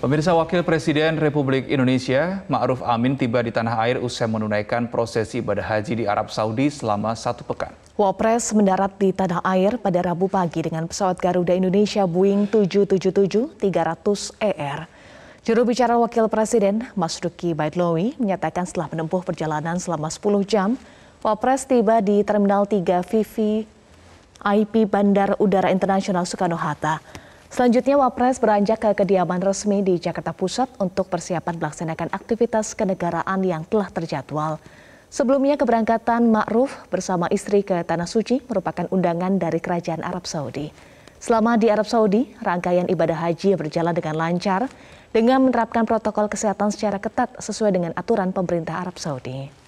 Pemirsa Wakil Presiden Republik Indonesia, Ma'ruf Amin tiba di tanah air usai menunaikan prosesi ibadah haji di Arab Saudi selama satu pekan. Wapres mendarat di tanah air pada Rabu pagi dengan pesawat Garuda Indonesia Boeing 777-300 ER. Juru bicara Wakil Presiden, Mas Duki Baitlowi, menyatakan setelah menempuh perjalanan selama 10 jam, Wapres tiba di Terminal 3 Vivi IP Bandar Udara Internasional Soekarno-Hatta. Selanjutnya Wapres beranjak ke kediaman resmi di Jakarta Pusat untuk persiapan melaksanakan aktivitas kenegaraan yang telah terjadwal. Sebelumnya keberangkatan Ma'ruf bersama istri ke Tanah Suci merupakan undangan dari Kerajaan Arab Saudi. Selama di Arab Saudi, rangkaian ibadah haji berjalan dengan lancar dengan menerapkan protokol kesehatan secara ketat sesuai dengan aturan pemerintah Arab Saudi.